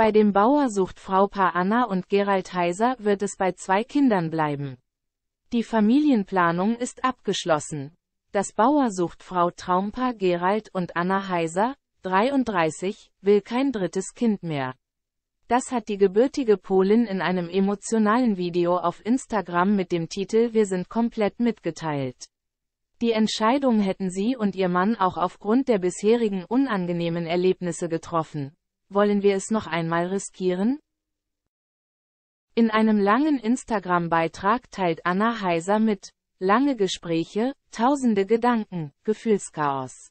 Bei dem Bauer sucht Frau Paar Anna und Gerald Heiser wird es bei zwei Kindern bleiben. Die Familienplanung ist abgeschlossen. Das Bauer sucht Frau Traumpaar Gerald und Anna Heiser, 33, will kein drittes Kind mehr. Das hat die gebürtige Polin in einem emotionalen Video auf Instagram mit dem Titel Wir sind komplett mitgeteilt. Die Entscheidung hätten sie und ihr Mann auch aufgrund der bisherigen unangenehmen Erlebnisse getroffen. Wollen wir es noch einmal riskieren? In einem langen Instagram-Beitrag teilt Anna Heiser mit, lange Gespräche, tausende Gedanken, Gefühlschaos.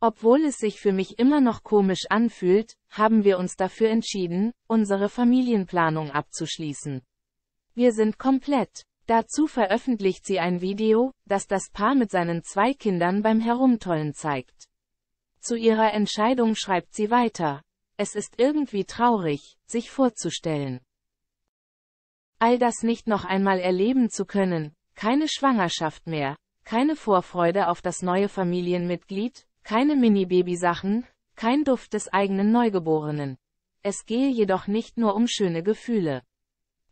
Obwohl es sich für mich immer noch komisch anfühlt, haben wir uns dafür entschieden, unsere Familienplanung abzuschließen. Wir sind komplett. Dazu veröffentlicht sie ein Video, das das Paar mit seinen zwei Kindern beim Herumtollen zeigt. Zu ihrer Entscheidung schreibt sie weiter, es ist irgendwie traurig, sich vorzustellen. All das nicht noch einmal erleben zu können, keine Schwangerschaft mehr, keine Vorfreude auf das neue Familienmitglied, keine Mini-Babysachen, kein Duft des eigenen Neugeborenen. Es gehe jedoch nicht nur um schöne Gefühle.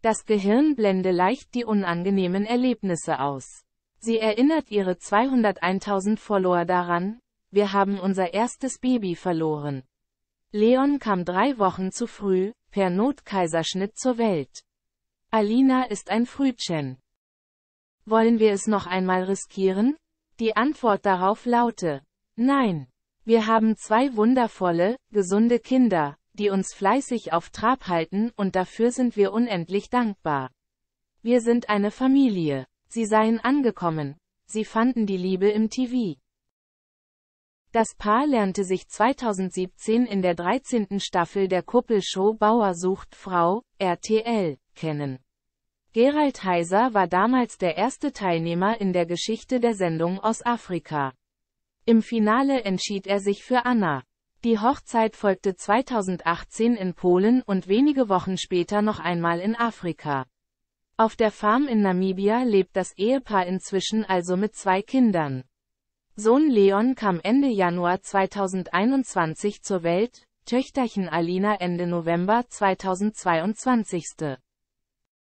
Das Gehirn blende leicht die unangenehmen Erlebnisse aus. Sie erinnert ihre 201.000 Follower daran, wir haben unser erstes Baby verloren. Leon kam drei Wochen zu früh, per Notkaiserschnitt zur Welt. Alina ist ein Frühchen. Wollen wir es noch einmal riskieren? Die Antwort darauf laute, nein. Wir haben zwei wundervolle, gesunde Kinder, die uns fleißig auf Trab halten und dafür sind wir unendlich dankbar. Wir sind eine Familie. Sie seien angekommen. Sie fanden die Liebe im TV. Das Paar lernte sich 2017 in der 13. Staffel der Kuppelshow Bauer sucht Frau, RTL, kennen. Gerald Heiser war damals der erste Teilnehmer in der Geschichte der Sendung aus Afrika. Im Finale entschied er sich für Anna. Die Hochzeit folgte 2018 in Polen und wenige Wochen später noch einmal in Afrika. Auf der Farm in Namibia lebt das Ehepaar inzwischen also mit zwei Kindern. Sohn Leon kam Ende Januar 2021 zur Welt, Töchterchen Alina Ende November 2022.